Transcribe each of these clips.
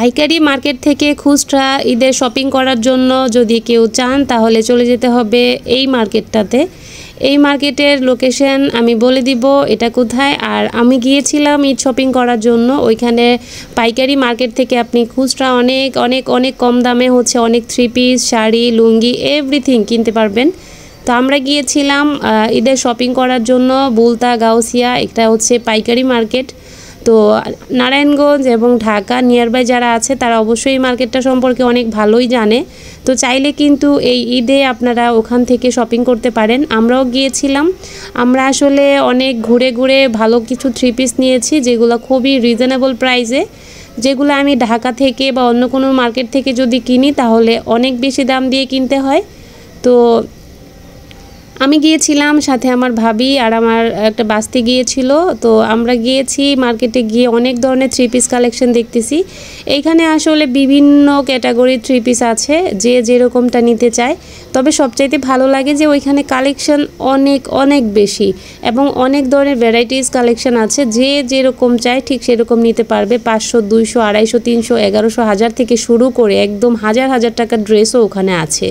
পাইকারি মার্কেট থেকে খুচরা ঈদের শপিং করার জন্য যদি কেউ চান তাহলে চলে যেতে হবে এই মার্কেটটাতে এই মার্কেটের লোকেশন আমি বলে দিব এটা কোথায় আর আমি গিয়েছিলাম ঈদ শপিং করার জন্য ওইখানে পাইকারি মার্কেট থেকে আপনি খুচরা অনেক অনেক অনেক কম দামে হচ্ছে অনেক three piece sari lungi everything কিনতে পারবেন তো আমরা গিয়েছিলাম ঈদের শপিং করার জন্য বুলতা গাউসিয়া একটা হচ্ছে পাইকারি মার্কেট তো নারায়ণগঞ্জ এবং ঢাকা নিয়ারবাই যারা আছে তারা অবশ্যই মার্কেটটা সম্পর্কে অনেক ভালোই জানে তো চাইলে কিন্তু এই ঈদে আপনারা ওখান থেকে শপিং করতে পারেন আমরাও গিয়েছিলাম আমরা আসলে অনেক ঘুরে ঘুরে ভালো কিছু থ্রি পিস নিয়েছি যেগুলো খুবই রিজনেবল প্রাইসে যেগুলো আমি ঢাকা থেকে বা অন্য কোনো মার্কেট থেকে যদি কিনি তাহলে অনেক বেশি দাম দিয়ে কিনতে হয় তো আমি গিয়েছিলাম সাথে আমার ভাবি আর আমার একটা বাস্তি গিয়েছিল তো আমরা গিয়েছি মার্কেটে গিয়ে অনেক ধরনের থ্রি পিস কালেকশন দেখতেছি এইখানে আসলে বিভিন্ন ক্যাটাগরির থ্রি পিস আছে যে যেরকমটা নিতে চায় তবে সবচাইতে ভালো লাগে যে ওইখানে কালেকশন অনেক অনেক বেশি এবং অনেক ধরনের ভ্যারাইটিস কালেকশন আছে যে যেরকম চায় ঠিক সেরকম নিতে পারবে পাঁচশো দুইশো আড়াইশো তিনশো এগারোশো হাজার থেকে শুরু করে একদম হাজার হাজার টাকার ড্রেসও ওখানে আছে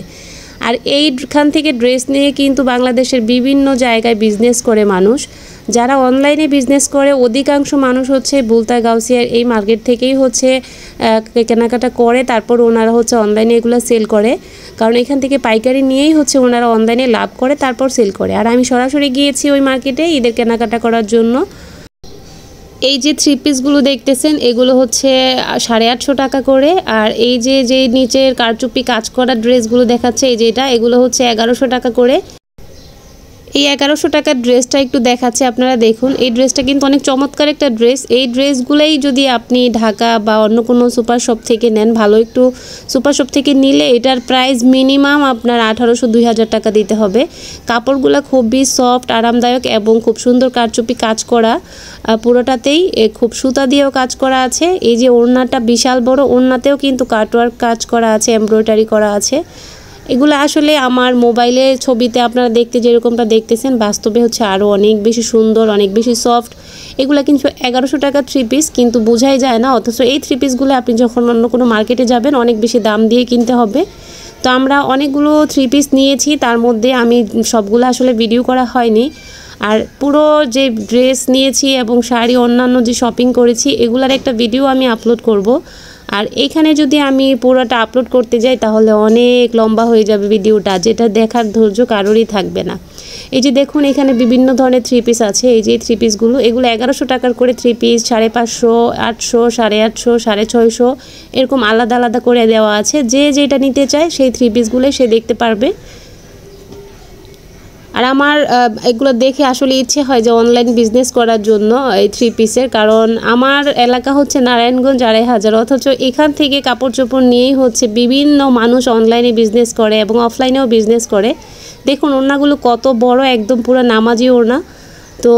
আর এইখান থেকে ড্রেস নিয়ে কিন্তু বাংলাদেশের বিভিন্ন জায়গায় বিজনেস করে মানুষ যারা অনলাইনে বিজনেস করে অধিকাংশ মানুষ হচ্ছে বুলতা গাউসিয়ার এই মার্কেট থেকেই হচ্ছে কেনাকাটা করে তারপর ওনারা হচ্ছে অনলাইনে এগুলো সেল করে কারণ এখান থেকে পাইকারি নিয়েই হচ্ছে ওনারা অনলাইনে লাভ করে তারপর সেল করে আর আমি সরাসরি গিয়েছি ওই মার্কেটে ঈদের কেনাকাটা করার জন্য এই যে থ্রি পিসগুলো দেখতেছেন এগুলো হচ্ছে সাড়ে আটশো টাকা করে আর এই যে যে নিচের কারচুপি কাজ করা ড্রেসগুলো দেখাচ্ছে এই যেটা এগুলো হচ্ছে এগারোশো টাকা করে এই এগারোশো টাকার ড্রেসটা একটু দেখাচ্ছে আপনারা দেখুন এই ড্রেসটা কিন্তু অনেক চমৎকার একটা ড্রেস এই ড্রেসগুলোই যদি আপনি ঢাকা বা অন্য কোনো সুপার শপ থেকে নেন ভালো একটু সুপার শপ থেকে নিলে এটার প্রাইস মিনিমাম আপনার আঠারোশো দুই হাজার টাকা দিতে হবে কাপড়গুলো খুবই সফট আরামদায়ক এবং খুব সুন্দর কারচুপি কাজ করা পুরোটাতেই খুব সুতা দিয়েও কাজ করা আছে এই যে ওড়নাটা বিশাল বড় ওড়নাতেও কিন্তু কাটওয়ার্ক কাজ করা আছে এমব্রয়ডারি করা আছে এগুলো আসলে আমার মোবাইলে ছবিতে আপনারা দেখতে যেরকমটা দেখতেছেন বাস্তবে হচ্ছে আরও অনেক বেশি সুন্দর অনেক বেশি সফট এগুলো কিন্তু এগারোশো টাকা থ্রি পিস কিন্তু বোঝাই যায় না অথচ এই থ্রি পিসগুলো আপনি যখন অন্য কোনো মার্কেটে যাবেন অনেক বেশি দাম দিয়ে কিনতে হবে তো আমরা অনেকগুলো থ্রি পিস নিয়েছি তার মধ্যে আমি সবগুলো আসলে ভিডিও করা হয়নি আর পুরো যে ড্রেস নিয়েছি এবং শাড়ি অন্যান্য যে শপিং করেছি এগুলার একটা ভিডিও আমি আপলোড করব আর এইখানে যদি আমি পুরোটা আপলোড করতে যাই তাহলে অনেক লম্বা হয়ে যাবে ভিডিওটা যেটা দেখার ধৈর্য কারোরই থাকবে না এই যে দেখুন এখানে বিভিন্ন ধরনের থ্রি পিস আছে এই যে থ্রি পিসগুলো এগুলো এগারোশো টাকার করে থ্রি পিস সাড়ে পাঁচশো আটশো সাড়ে আটশো সাড়ে ছয়শো এরকম আলাদা আলাদা করে দেওয়া আছে যে যেটা নিতে চায় সেই থ্রি পিসগুলোই সে দেখতে পারবে আর আমার এগুলো দেখে আসলে ইচ্ছে হয় যে অনলাইন বিজনেস করার জন্য এই থ্রি পিসের কারণ আমার এলাকা হচ্ছে নারায়ণগঞ্জ আড়াই হাজার অথচ এখান থেকে কাপড় চোপড় নিয়েই হচ্ছে বিভিন্ন মানুষ অনলাইনে বিজনেস করে এবং অফলাইনেও বিজনেস করে দেখুন ওড়নাগুলো কত বড় একদম পুরো নামাজি ওড়না তো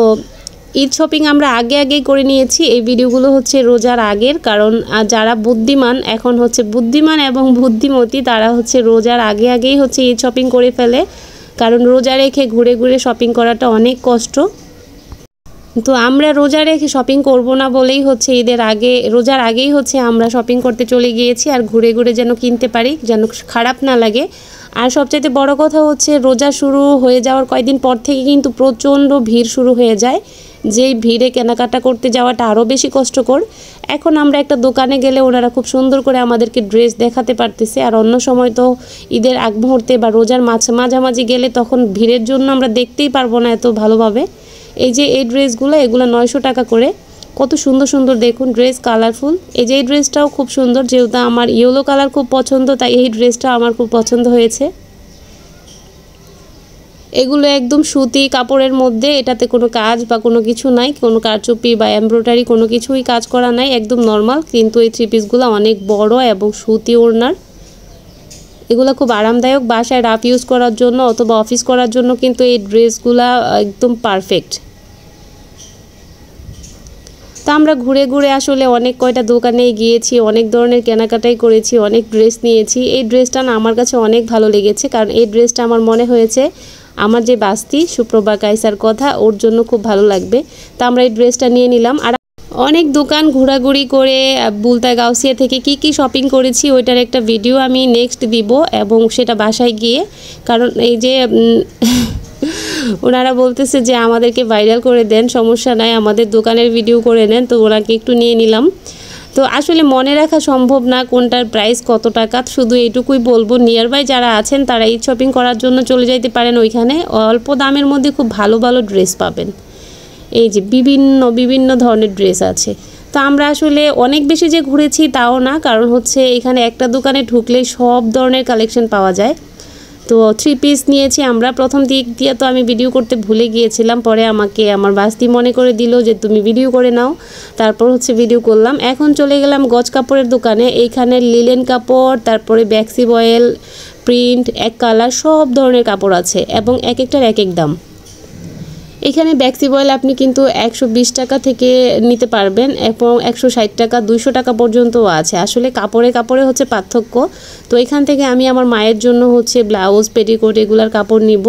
ঈদ শপিং আমরা আগে আগেই করে নিয়েছি এই ভিডিওগুলো হচ্ছে রোজার আগের কারণ যারা বুদ্ধিমান এখন হচ্ছে বুদ্ধিমান এবং বুদ্ধিমতী তারা হচ্ছে রোজার আগে আগেই হচ্ছে ঈদ শপিং করে ফেলে কারণ রোজা রেখে ঘুরে ঘুরে শপিং করাটা অনেক কষ্ট তো আমরা রোজা রেখে শপিং করব না বলেই হচ্ছে ঈদের আগে রোজার আগেই হচ্ছে আমরা শপিং করতে চলে গিয়েছি আর ঘুরে ঘুরে যেন কিনতে পারি যেন খারাপ না লাগে আর সবচাইতে বড় কথা হচ্ছে রোজা শুরু হয়ে যাওয়ার কয়েকদিন পর থেকে কিন্তু প্রচণ্ড ভিড় শুরু হয়ে যায় যেই ভিড়ে কেনাকাটা করতে যাওয়াটা আরও বেশি কষ্টকর এখন আমরা একটা দোকানে গেলে ওনারা খুব সুন্দর করে আমাদেরকে ড্রেস দেখাতে পারতেছে আর অন্য সময় তো ঈদের আগ মুহূর্তে বা রোজার মাঝে মাঝামাঝি গেলে তখন ভিড়ের জন্য আমরা দেখতেই পারবো না এত ভালোভাবে এই যে এই ড্রেসগুলো এগুলো নয়শো টাকা করে কত সুন্দর সুন্দর দেখুন ড্রেস কালারফুল এই যে এই ড্রেসটাও খুব সুন্দর যেহেতু আমার ইয়েলো কালার খুব পছন্দ তাই এই ড্রেসটা আমার খুব পছন্দ হয়েছে এগুলো একদম সুতি কাপড়ের মধ্যে এটাতে কোনো কাজ বা কোনো কিছু নাই কোনো কারচুপি বা এমব্রয়ডারি কোনো কিছুই কাজ করা নাই একদম নর্মাল কিন্তু এই থ্রি পিসগুলো অনেক বড় এবং সুতি ওড়নার এগুলো খুব আরামদায়ক বাসায় রাফ ইউজ করার জন্য অথবা অফিস করার জন্য কিন্তু এই ড্রেসগুলো একদম পারফেক্ট তা আমরা ঘুরে ঘুরে আসলে অনেক কয়টা দোকানে গিয়েছি অনেক ধরনের কেনাকাটাই করেছি অনেক ড্রেস নিয়েছি এই ড্রেসটা না আমার কাছে অনেক ভালো লেগেছে কারণ এই ড্রেসটা আমার মনে হয়েছে আমার যে বাস্তি সুপ্রভা কাইসার কথা ওর জন্য খুব ভালো লাগবে তা আমরা এই ড্রেসটা নিয়ে নিলাম আর অনেক দোকান ঘোরাঘুরি করে বুলতা গাউসিয়া থেকে কি কি শপিং করেছি ওইটার একটা ভিডিও আমি নেক্সট দিব এবং সেটা বাসায় গিয়ে কারণ এই যে ওনারা বলতেছে যে আমাদেরকে ভাইরাল করে দেন সমস্যা নাই আমাদের দোকানের ভিডিও করে নেন তো ওনাকে একটু নিয়ে নিলাম তো আসলে মনে রাখা সম্ভব না কোনটার প্রাইস কত টাকা শুধু এইটুকুই বলবো নিয়ার বাই যারা আছেন তারা এই শপিং করার জন্য চলে যাইতে পারেন ওইখানে অল্প দামের মধ্যে খুব ভালো ভালো ড্রেস পাবেন এই যে বিভিন্ন বিভিন্ন ধরনের ড্রেস আছে তো আমরা আসলে অনেক বেশি যে ঘুরেছি তাও না কারণ হচ্ছে এখানে একটা দোকানে ঢুকলে সব ধরনের কালেকশন পাওয়া যায় তো থ্রি পিস নিয়েছি আমরা প্রথম দিক দিয়ে তো আমি ভিডিও করতে ভুলে গিয়েছিলাম পরে আমাকে আমার বাস্তি মনে করে দিল যে তুমি ভিডিও করে নাও তারপর হচ্ছে ভিডিও করলাম এখন চলে গেলাম গজ কাপড়ের দোকানে এইখানে লিলেন কাপড় তারপরে ব্যাক্সি বয়েল প্রিন্ট এক কালার সব ধরনের কাপড় আছে এবং এক একটার এক এক দাম এখানে ব্যাক্সি বয়েল আপনি কিন্তু একশো টাকা থেকে নিতে পারবেন এবং একশো টাকা দুইশো টাকা পর্যন্তও আছে আসলে কাপড়ে কাপড়ে হচ্ছে পার্থক্য তো এখান থেকে আমি আমার মায়ের জন্য হচ্ছে ব্লাউজ পেটিকোট এগুলার কাপড় নিব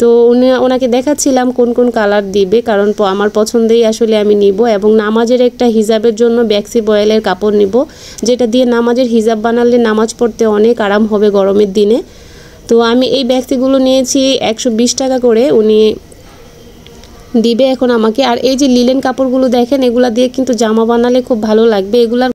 তো উনি ওনাকে দেখাচ্ছিলাম কোন কোন কালার দিবে কারণ আমার পছন্দেই আসলে আমি নিব এবং নামাজের একটা হিজাবের জন্য ব্যাক্সি বয়েলের কাপড় নিব যেটা দিয়ে নামাজের হিজাব বানালে নামাজ পড়তে অনেক আরাম হবে গরমের দিনে তো আমি এই ব্যাগসিগুলো নিয়েছি একশো টাকা করে উনি দিবে এখন আমাকে আর এই যে লিলেন কাপড়গুলো দেখেন এগুলা দিয়ে কিন্তু জামা বানালে খুব ভালো লাগবে এগুলার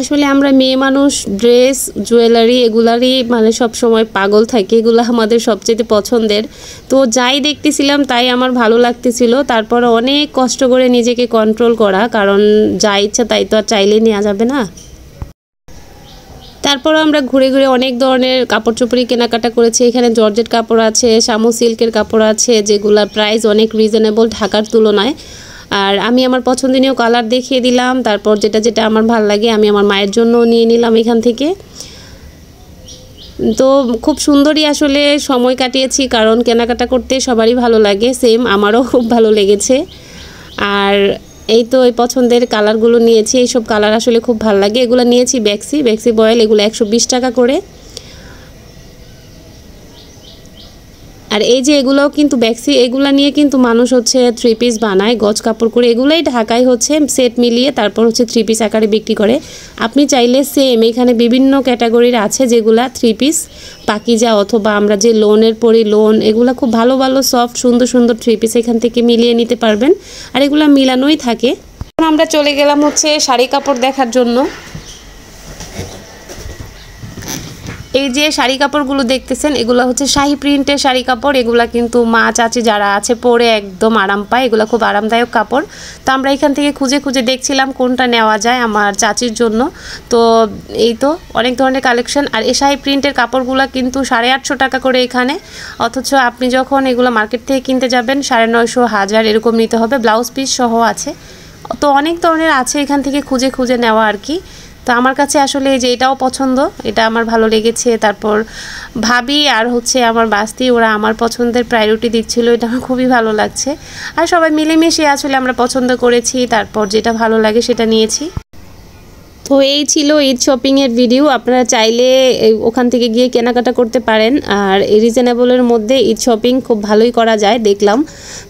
আসলে আমরা মেয়ে মানুষ ড্রেস জুয়েলারি এগুলারই মানে সব সময় পাগল থাকে এগুলো আমাদের সবচেয়ে পছন্দের তো যাই দেখতেছিলাম তাই আমার ভালো লাগতেছিল তারপর অনেক কষ্ট করে নিজেকে কন্ট্রোল করা কারণ যা ইচ্ছা তাই তো আর চাইলে নেওয়া যাবে না তারপরও আমরা ঘুরে ঘুরে অনেক ধরনের কাপড় চোপড়ি কেনাকাটা করেছি এখানে জর্জেট কাপড় আছে শামু সিল্কের কাপড় আছে যেগুলোর প্রাইস অনেক রিজনেবল ঢাকার তুলনায় আর আমি আমার পছন্দনীয় কালার দেখিয়ে দিলাম তারপর যেটা যেটা আমার ভাল লাগে আমি আমার মায়ের জন্য নিয়ে নিলাম এখান থেকে তো খুব সুন্দরই আসলে সময় কাটিয়েছি কারণ কেনাকাটা করতে সবারই ভালো লাগে সেম আমারও খুব ভালো লেগেছে আর এই তো এই পছন্দের কালারগুলো নিয়েছি এইসব কালার আসলে খুব ভাল লাগে এগুলো নিয়েছি ব্যাক্সি ব্যাক্সি বয়েল এগুলো একশো টাকা করে আর এই যে এগুলোও কিন্তু ব্যাক্সি এগুলা নিয়ে কিন্তু মানুষ হচ্ছে থ্রি পিস বানায় গজ কাপড় করে এগুলাই ঢাকায় হচ্ছে সেট মিলিয়ে তারপর হচ্ছে থ্রি পিস আকারে বিক্রি করে আপনি চাইলে সেম এখানে বিভিন্ন ক্যাটাগরির আছে যেগুলা থ্রি পিস পাকিজা অথবা আমরা যে লোনের পরি লোন এগুলা খুব ভালো ভালো সফট সুন্দর সুন্দর থ্রি পিস এখান থেকে মিলিয়ে নিতে পারবেন আর এগুলা মিলানোই থাকে আমরা চলে গেলাম হচ্ছে শাড়ি কাপড় দেখার জন্য এই যে শাড়ি কাপড়গুলো দেখতেছেন এগুলো হচ্ছে শাহি প্রিন্টের শাড়ি কাপড় এগুলো কিন্তু মা চাচি যারা আছে পরে একদম আরাম পায় এগুলো খুব আরামদায়ক কাপড় তো আমরা এখান থেকে খুঁজে খুঁজে দেখছিলাম কোনটা নেওয়া যায় আমার চাচির জন্য তো এই তো অনেক ধরনের কালেকশন আর এই শাহি প্রিন্টের কাপড়গুলো কিন্তু সাড়ে আটশো টাকা করে এখানে অথচ আপনি যখন এগুলো মার্কেট থেকে কিনতে যাবেন সাড়ে নয়শো হাজার এরকম নিতে হবে ব্লাউজ পিস সহ আছে তো অনেক ধরনের আছে এখান থেকে খুঁজে খুঁজে নেওয়া আর কি তো আমার কাছে আসলে যে এটাও পছন্দ এটা আমার ভালো লেগেছে তারপর ভাবি আর হচ্ছে আমার বাস্তি ওরা আমার পছন্দের প্রায়োরিটি দিচ্ছিল এটা আমার খুবই ভালো লাগছে আর সবাই মিলেমিশে আসলে আমরা পছন্দ করেছি তারপর যেটা ভালো লাগে সেটা নিয়েছি তো এই ছিল ঈদ শপিংয়ের ভিডিও আপনারা চাইলে ওখান থেকে গিয়ে কেনাকাটা করতে পারেন আর রিজনেবলের মধ্যে ঈদ শপিং খুব ভালোই করা যায় দেখলাম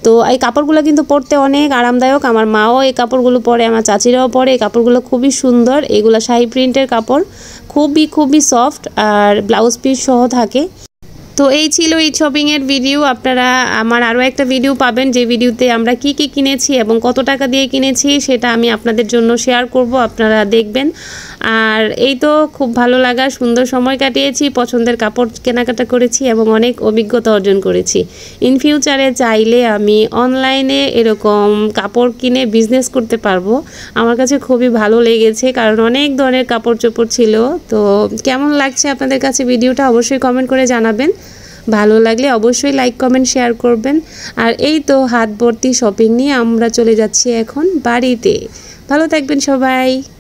তো এই কাপড়গুলো কিন্তু পরতে অনেক আরামদায়ক আমার মাও এই কাপড়গুলো পরে আমার চাচিরাও পরে এই কাপড়গুলো খুবই সুন্দর এগুলো শাহি প্রিন্টের কাপড় খুবই খুবই সফট আর ব্লাউজ পিস সহ থাকে তো এই ছিল এই শপিংয়ের ভিডিও আপনারা আমার আরও একটা ভিডিও পাবেন যে ভিডিওতে আমরা কি কি কিনেছি এবং কত টাকা দিয়ে কিনেছি সেটা আমি আপনাদের জন্য শেয়ার করব আপনারা দেখবেন আর এই তো খুব ভালো লাগা সুন্দর সময় কাটিয়েছি পছন্দের কাপড় কেনাকাটা করেছি এবং অনেক অভিজ্ঞতা অর্জন করেছি ইন ফিউচারে চাইলে আমি অনলাইনে এরকম কাপড় কিনে বিজনেস করতে পারবো আমার কাছে খুবই ভালো লেগেছে কারণ অনেক ধরনের কাপড় চোপড় ছিল তো কেমন লাগছে আপনাদের কাছে ভিডিওটা অবশ্যই কমেন্ট করে জানাবেন ভালো লাগলে অবশ্যই লাইক কমেন্ট শেয়ার করবেন আর এই তো হাত ভর্তি শপিং নিয়ে আমরা চলে যাচ্ছি এখন বাড়িতে ভালো থাকবেন সবাই